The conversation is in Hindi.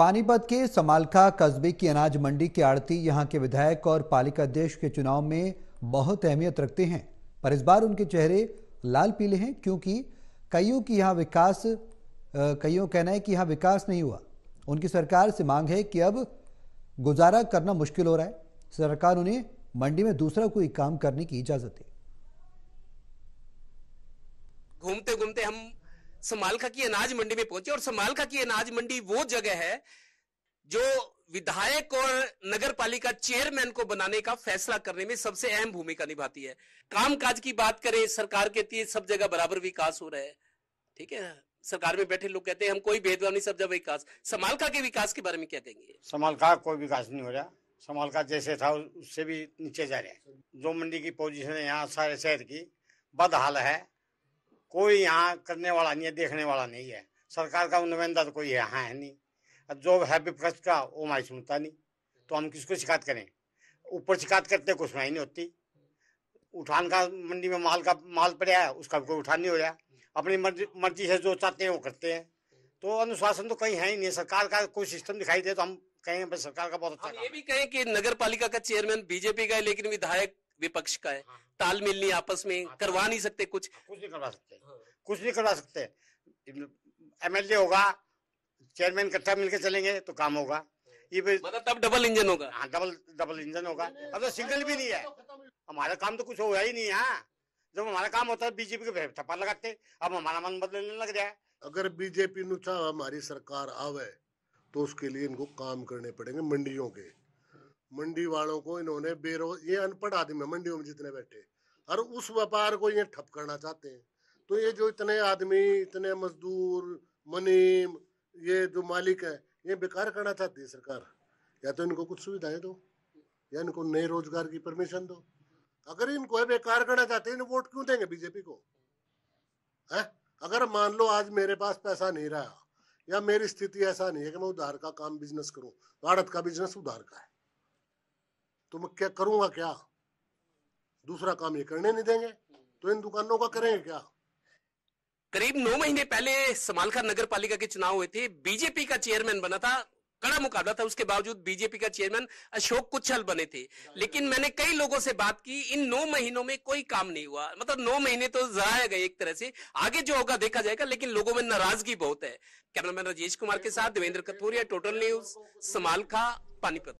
पानीपत के समालखा कस्बे की अनाज मंडी की आड़ती यहां के विधायक और पालिका अध्यक्ष के चुनाव में बहुत अहमियत रखते हैं पर इस बार उनके चेहरे लाल पीले हैं क्योंकि कईयों की यहां विकास कईयों कहना है कि यहाँ विकास नहीं हुआ उनकी सरकार से मांग है कि अब गुजारा करना मुश्किल हो रहा है सरकार उन्हें मंडी में दूसरा कोई काम करने की इजाजत दे घूमते घूमते हम समालखा की अनाज मंडी में पहुंचे और समालखा की अनाज मंडी वो जगह है जो विधायक और नगर पालिका चेयरमैन को बनाने का फैसला करने में सबसे अहम भूमिका निभाती है कामकाज की बात करें सरकार कहती है सब जगह बराबर विकास हो रहा है ठीक है सरकार में बैठे लोग कहते हैं हम कोई भेदभाव नहीं सब जगह विकास समालखा के विकास के बारे में क्या कहेंगे समालखा कोई विकास नहीं हो रहा समालखा जैसे था उससे भी नीचे जा रहे हैं जो मंडी की पोजिशन है यहाँ सारे शहर की बदहाल है कोई यहाँ करने वाला नहीं है देखने वाला नहीं है सरकार का नुमाइंदा तो कोई यहाँ है नहीं अब जो है विपक्ष का वो हमारी सुनता नहीं तो हम किसको शिकायत करें ऊपर शिकायत करते कुछ नहीं होती उठान का मंडी में माल का माल पड़ा है उसका कोई उठान नहीं हो रहा अपनी मर्जी मर्जी से जो चाहते हैं वो करते हैं तो अनुशासन तो कहीं है ही नहीं सरकार का कोई सिस्टम दिखाई दे तो हम कहें सरकार का बहुत अच्छा ये भी कहें कि नगर पालिका का चेयरमैन बीजेपी का है लेकिन विधायक विपक्ष का है हाँ। तालमेल नहीं आपस में हाँ, करवा नहीं सकते कुछ हाँ, कुछ नहीं करवा सकते कुछ नहीं करवा सकते एमएलए होगा चेयरमैन इकट्ठा मिलकर चलेंगे तो काम होगा ये मतलब तब डबल इंजन होगा हाँ डबल डबल इंजन होगा अब तो सिंगल भी नहीं है तो हमारा काम तो कुछ होगा ही नहीं है जब हमारा काम होता है बीजेपी के ठप्पा लगाते अब हमारा मन बदलने लग जाए अगर बीजेपी नुचा हमारी सरकार आवे तो उसके लिए इनको काम करने पड़ेंगे मंडियों के मंडी वालों को इन्होंने बेरोज ये अनपढ़ आदमी है मंडियों में जितने बैठे और उस व्यापार को ये ठप करना चाहते हैं तो ये जो इतने आदमी इतने मजदूर मनीम ये जो मालिक है ये बेकार करना चाहती है सरकार या तो इनको कुछ सुविधाएं दो या इनको नए रोजगार की परमिशन दो अगर इनको बेकार करना चाहते हैं वोट क्यों देंगे बीजेपी को है अगर मान लो आज मेरे पास पैसा नहीं रहा या मेरी स्थिति ऐसा नहीं है कि मैं उधार का काम बिजनेस करूं भारत का बिजनेस उधार का है तो मैं क्या करूंगा क्या दूसरा काम ये करने नहीं देंगे तो इन दुकानों का करेंगे क्या करीब नौ महीने पहले समालखा नगर पालिका के चुनाव हुए थे बीजेपी का चेयरमैन बना था कड़ा मुकाबला था उसके बावजूद बीजेपी का चेयरमैन अशोक कुच्छल बने थे लेकिन मैंने कई लोगों से बात की इन नौ महीनों में कोई काम नहीं हुआ मतलब नौ महीने तो जराया गए एक तरह से आगे जो होगा देखा जाएगा लेकिन लोगों में नाराजगी बहुत है कैमरामैन राजेश कुमार के साथ देवेंद्र कथोरिया टोटल न्यूज समालखा पानीपत